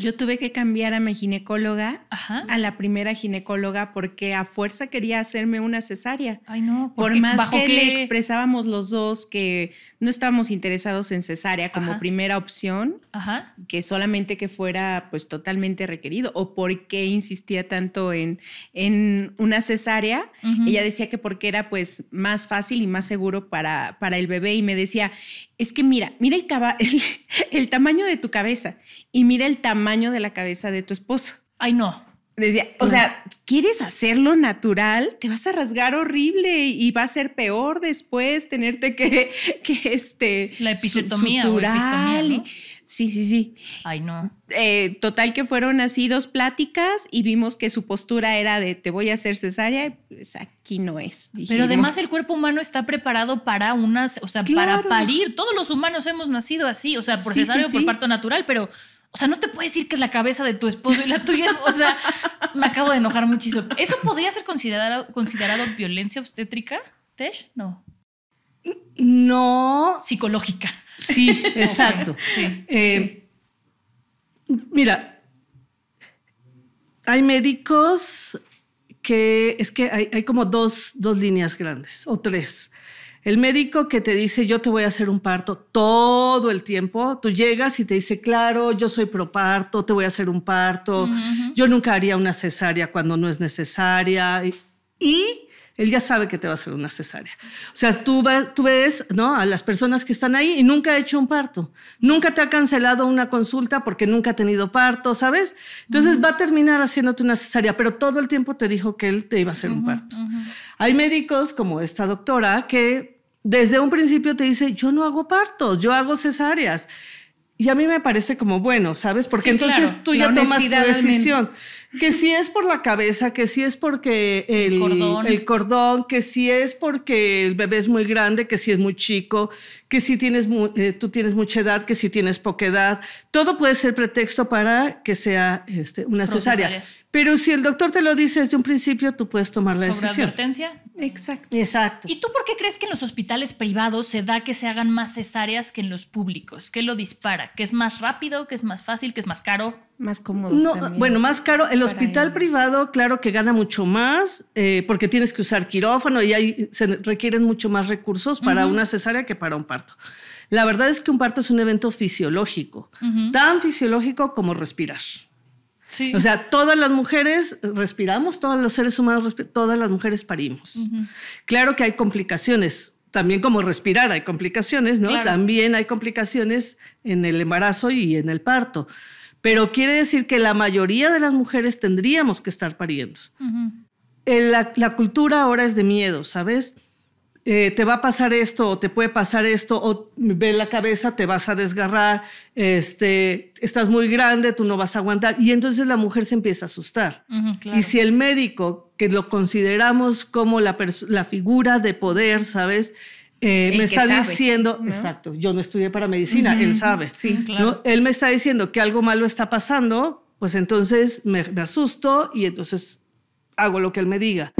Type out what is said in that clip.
Yo tuve que cambiar a mi ginecóloga, a la primera ginecóloga, porque a fuerza quería hacerme una cesárea. Ay, no. Por más que le expresábamos los dos que no estábamos interesados en cesárea como primera opción, que solamente que fuera pues totalmente requerido, o por qué insistía tanto en, en una cesárea, ella decía que porque era pues más fácil y más seguro para, para el bebé y me decía, es que mira, mira el tamaño de tu cabeza y mira el tamaño de la cabeza de tu esposa. Ay, no. Decía, o sea, ¿quieres hacerlo natural? Te vas a rasgar horrible y va a ser peor después tenerte que, que este... La episiotomía o Sí, sí, sí. Ay, no. Eh, total que fueron así dos pláticas y vimos que su postura era de te voy a hacer cesárea, pues aquí no es. Pero además el cuerpo humano está preparado para unas, o sea, para parir. Todos los humanos hemos nacido así, o sea, por cesárea o por parto natural, pero o sea, no te puedes decir que es la cabeza de tu esposo y la tuya es. O sea, me acabo de enojar muchísimo. ¿Eso podría ser considerado, considerado violencia obstétrica, Tesh? No. No. Psicológica. Sí, exacto. Eh, sí, Mira, hay médicos que es que hay, como dos, dos líneas grandes o tres. El médico que te dice, yo te voy a hacer un parto todo el tiempo, tú llegas y te dice, claro, yo soy proparto, te voy a hacer un parto, yo nunca haría una cesárea cuando no es necesaria. Y él ya sabe que te va a hacer una cesárea. O sea, tú, tú ves ¿no? a las personas que están ahí y nunca ha hecho un parto. Nunca te ha cancelado una consulta porque nunca ha tenido parto, ¿sabes? Entonces va a terminar haciéndote una cesárea, pero todo el tiempo te dijo que él te iba a hacer un parto. Hay médicos como esta doctora que desde un principio te dice, yo no hago partos, yo hago cesáreas. Y a mí me parece como bueno, ¿sabes? Porque entonces tú ya tomas tu decisión que si es por la cabeza, que si es porque el, cordón. que si es porque el bebé es muy grande, que si es muy chico, que si tienes eh, tú tienes mucha edad, que si tienes poca edad, todo puede ser pretexto para que sea este, una cesárea. Pero si el doctor te lo dice desde un principio, tú puedes tomar la ¿Sobre advertencia? Exacto. Exacto. ¿Y tú por qué crees que en los hospitales privados se da que se hagan más cesáreas que en los públicos? ¿Qué lo dispara? ¿Que es más rápido? ¿Que es más fácil? ¿Que es más caro? Más cómodo. bueno, más caro. El hospital privado, claro que gana mucho más, eh, porque tienes que usar quirófano y se requieren mucho más recursos para una cesárea que para un parto. La verdad es que un parto es un evento fisiológico, tan fisiológico como respirar. Sí. O sea, todas las mujeres respiramos, todos los seres humanos, todas las mujeres parimos. Claro que hay complicaciones, también como respirar hay complicaciones, ¿no? También hay complicaciones en el embarazo y en el parto pero quiere decir que la mayoría de las mujeres tendríamos que estar pariendo. Eh, la, cultura ahora es de miedo, ¿sabes? Eh, te va a pasar esto o te puede pasar esto o ve la cabeza, te vas a desgarrar, este, estás muy grande, tú no vas a aguantar. Y entonces la mujer se empieza a asustar. Y si el médico, que lo consideramos como la figura de poder, ¿sabes? Eh, me está diciendo, exacto, yo no estudié para medicina, él sabe. Sí, Él me está diciendo que algo malo está pasando, pues entonces me asusto y entonces hago lo que él me diga.